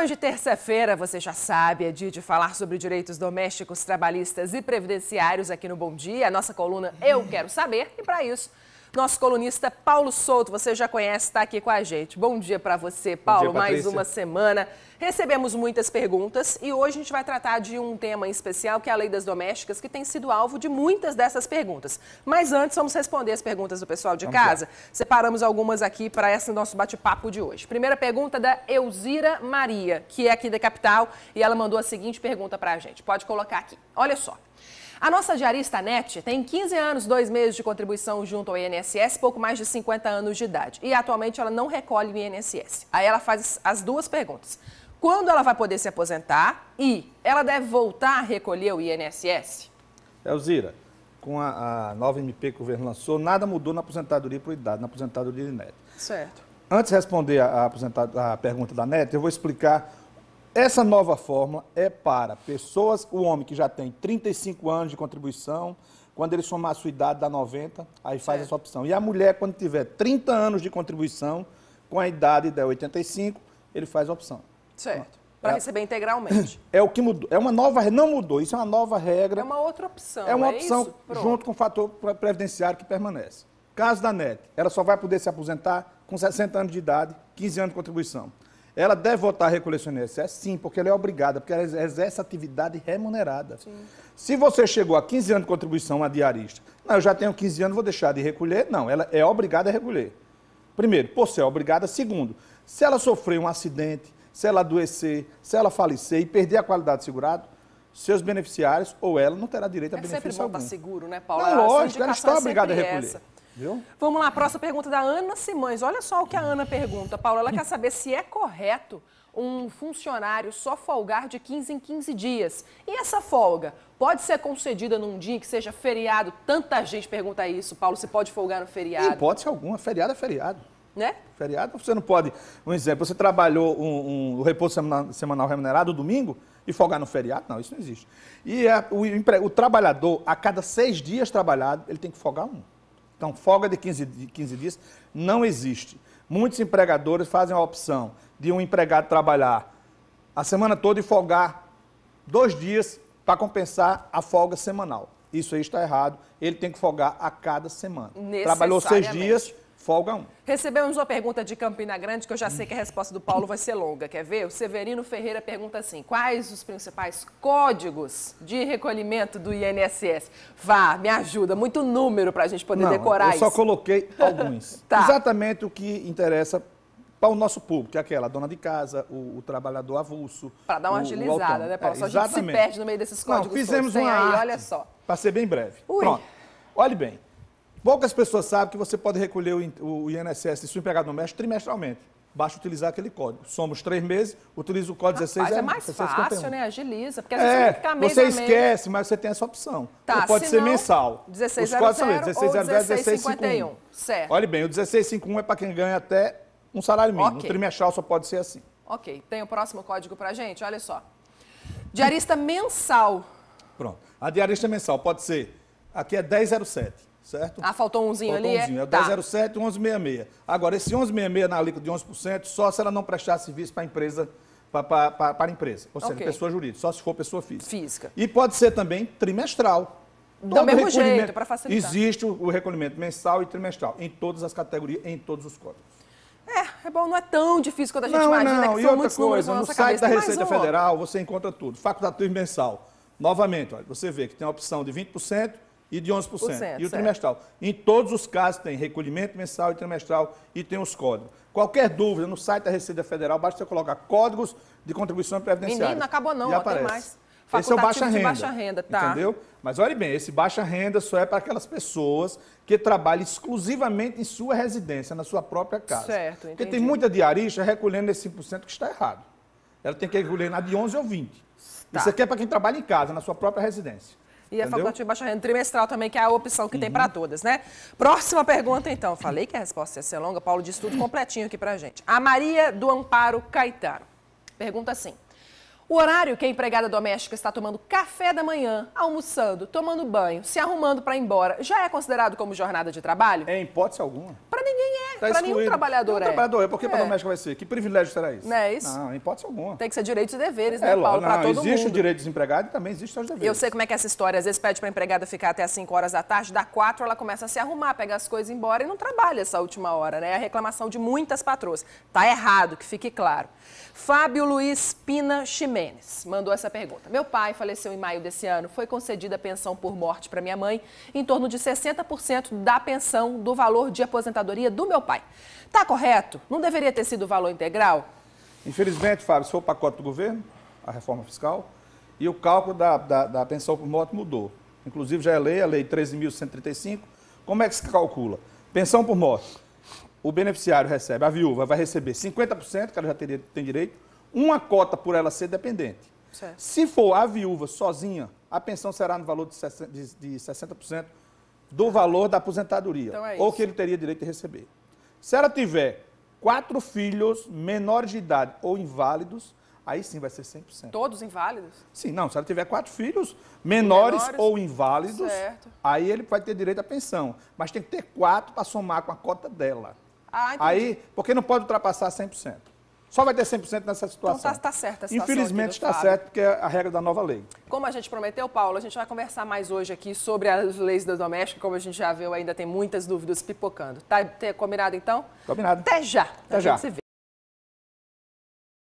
Hoje, terça-feira, você já sabe, é dia de falar sobre direitos domésticos, trabalhistas e previdenciários aqui no Bom Dia, a nossa coluna Eu Quero Saber. E para isso, nosso colunista é Paulo Souto, você já conhece, está aqui com a gente. Bom dia para você, Paulo. Dia, Mais uma semana. Recebemos muitas perguntas e hoje a gente vai tratar de um tema em especial, que é a lei das domésticas, que tem sido alvo de muitas dessas perguntas. Mas antes, vamos responder as perguntas do pessoal de vamos casa. Lá. Separamos algumas aqui para esse nosso bate-papo de hoje. Primeira pergunta da Elzira Maria, que é aqui da capital, e ela mandou a seguinte pergunta para a gente. Pode colocar aqui. Olha só. A nossa diarista NET tem 15 anos, 2 meses de contribuição junto ao INSS, pouco mais de 50 anos de idade. E atualmente ela não recolhe o INSS. Aí ela faz as duas perguntas. Quando ela vai poder se aposentar e ela deve voltar a recolher o INSS? Elzira, com a, a nova MP que o governo lançou, nada mudou na aposentadoria por idade, na aposentadoria de NET. Certo. Antes de responder a, a, a pergunta da NET, eu vou explicar essa nova fórmula é para pessoas, o homem que já tem 35 anos de contribuição, quando ele somar a sua idade, dá 90, aí faz certo. essa opção. E a mulher, quando tiver 30 anos de contribuição, com a idade de 85, ele faz a opção. Certo. Para é, receber integralmente. É o que mudou. É uma nova não mudou, isso é uma nova regra. É uma outra opção. É uma é opção junto com o fator previdenciário que permanece. Caso da NET, ela só vai poder se aposentar com 60 anos de idade, 15 anos de contribuição. Ela deve votar a recolher INSS? Sim, porque ela é obrigada, porque ela exerce atividade remunerada. Sim. Se você chegou a 15 anos de contribuição a diarista, não, eu já tenho 15 anos, vou deixar de recolher. Não, ela é obrigada a recolher. Primeiro, por ser obrigada. Segundo, se ela sofrer um acidente, se ela adoecer, se ela falecer e perder a qualidade de segurado, seus beneficiários ou ela não terá direito a beneficiar benefício algum. É sempre bom estar seguro, né, Paulo? Não, lógico, ela está é obrigada a recolher. Essa. Viu? Vamos lá, próxima pergunta da Ana Simões. Olha só o que a Ana pergunta, Paula. Ela quer saber se é correto um funcionário só folgar de 15 em 15 dias. E essa folga pode ser concedida num dia que seja feriado? Tanta gente pergunta isso, Paulo, se pode folgar no feriado. Pode, ser alguma, feriado é feriado. Né? Feriado, você não pode. Um exemplo, você trabalhou um, um, o repouso semanal, semanal remunerado domingo e folgar no feriado? Não, isso não existe. E a, é, o, o, o trabalhador, a cada seis dias trabalhado, ele tem que folgar um. Então, folga de 15, de 15 dias não existe. Muitos empregadores fazem a opção de um empregado trabalhar a semana toda e folgar dois dias para compensar a folga semanal. Isso aí está errado. Ele tem que folgar a cada semana. Trabalhou seis dias, folga um. Recebemos uma pergunta de Campina Grande, que eu já sei que a resposta do Paulo vai ser longa. Quer ver? O Severino Ferreira pergunta assim: quais os principais códigos de recolhimento do INSS? Vá, me ajuda, muito número para a gente poder Não, decorar isso. Eu só coloquei alguns. tá. Exatamente o que interessa para o nosso público, que é aquela, a dona de casa, o, o trabalhador avulso. Para dar uma o, agilizada, o né, Paulo? É, só a gente se perde no meio desses códigos. Não, fizemos todos. uma aí, arte, olha só. Para ser bem breve. Ui. Pronto. Olhe bem, Poucas pessoas sabem que você pode recolher o INSS de seu empregado doméstico trimestralmente. Basta utilizar aquele código. Somos três meses, utiliza o código Rapaz, 16 é, é mais 16, fácil, 51. né? Agiliza, porque às vezes é, ficar mês Você esquece, mas você tem essa opção. Tá, ou pode ser mensal. 1600 Os códigos são esses, 1600 ou 1651. 16, Olha bem, o 1651 é para quem ganha até um salário mínimo. Okay. No trimestral só pode ser assim. Ok, tem o próximo código para gente? Olha só. Diarista mensal. Pronto. A diarista mensal pode ser, aqui é 1007 certo? Ah, faltou umzinho faltou ali? É? Umzinho. É, é tá. 1007 e 1166. Agora, esse 1166 na alíquota de 11%, só se ela não prestar serviço para a empresa, para, para, para empresa, ou seja, okay. pessoa jurídica, só se for pessoa física. Física. E pode ser também trimestral. Do mesmo jeito, para facilitar. Existe o recolhimento mensal e trimestral, em todas as categorias, em todos os códigos. É, é bom, não é tão difícil quando a gente não, imagina, é não. que e muitos coisa, números na no site cabeça. da Receita Federal, você encontra tudo. Facultativo mensal. Novamente, olha, você vê que tem a opção de 20%, e de 11%. Por cento, e o trimestral. Certo. Em todos os casos tem recolhimento mensal e trimestral e tem os códigos. Qualquer dúvida no site da Receita Federal, basta você colocar códigos de contribuição previdenciária. Menino, acabou não, e aparece. tem mais. Esse é o baixa renda, baixa renda tá. entendeu? Mas olhe bem, esse baixa renda só é para aquelas pessoas que trabalham exclusivamente em sua residência, na sua própria casa. Certo, entendi. Porque tem muita diarista recolhendo esse 5% que está errado. Ela tem que recolher na de 11 ou 20. Tá. Isso aqui é para quem trabalha em casa, na sua própria residência. E a Entendeu? faculdade de baixa renda trimestral também, que é a opção que uhum. tem para todas, né? Próxima pergunta, então. Falei que a resposta ia ser longa. Paulo disse tudo completinho aqui para gente. A Maria do Amparo Caetano pergunta assim. O horário que a empregada doméstica está tomando café da manhã, almoçando, tomando banho, se arrumando para ir embora, já é considerado como jornada de trabalho? É, em hipótese alguma. Para ninguém é. Tá para nenhum trabalhador é. trabalhador é. Por que é. para doméstica vai ser? Que privilégio será isso? Não é isso? Não, em hipótese alguma. Tem que ser direitos e deveres, é, né, é, Paulo? Para todo existe mundo. Existe o direito de desempregado e também existe os deveres. Eu sei como é que é essa história. Às vezes pede para a empregada ficar até as 5 horas da tarde, dá 4, ela começa a se arrumar, pega as coisas e embora e não trabalha essa última hora, né? É a reclamação de muitas patroas. Tá errado, que fique claro. Fábio Luiz Pina Chimé mandou essa pergunta. Meu pai faleceu em maio desse ano. Foi concedida a pensão por morte para minha mãe, em torno de 60% da pensão do valor de aposentadoria do meu pai. Tá correto? Não deveria ter sido o valor integral? Infelizmente, Fábio, isso foi o pacote do governo, a reforma fiscal, e o cálculo da, da, da pensão por morte mudou. Inclusive, já é lei, a lei 13.135. Como é que se calcula? Pensão por morte. O beneficiário recebe, a viúva vai receber 50%, que ela já teria, tem direito, uma cota por ela ser dependente. Certo. Se for a viúva sozinha, a pensão será no valor de 60%, do valor da aposentadoria, então é ou que ele teria direito de receber. Se ela tiver quatro filhos menores de idade ou inválidos, aí sim vai ser 100%. Todos inválidos? Sim, não. Se ela tiver quatro filhos menores, menores ou inválidos, certo. aí ele vai ter direito à pensão. Mas tem que ter quatro para somar com a cota dela. Ah, entendi. Aí, porque não pode ultrapassar 100%. Só vai ter 100% nessa então tá, situação. Então está tá certa a situação Infelizmente está certo, porque é a regra da nova lei. Como a gente prometeu, Paulo, a gente vai conversar mais hoje aqui sobre as leis da doméstica, como a gente já viu, ainda tem muitas dúvidas pipocando. Tá combinado então? Combinado. Até já. Até a já.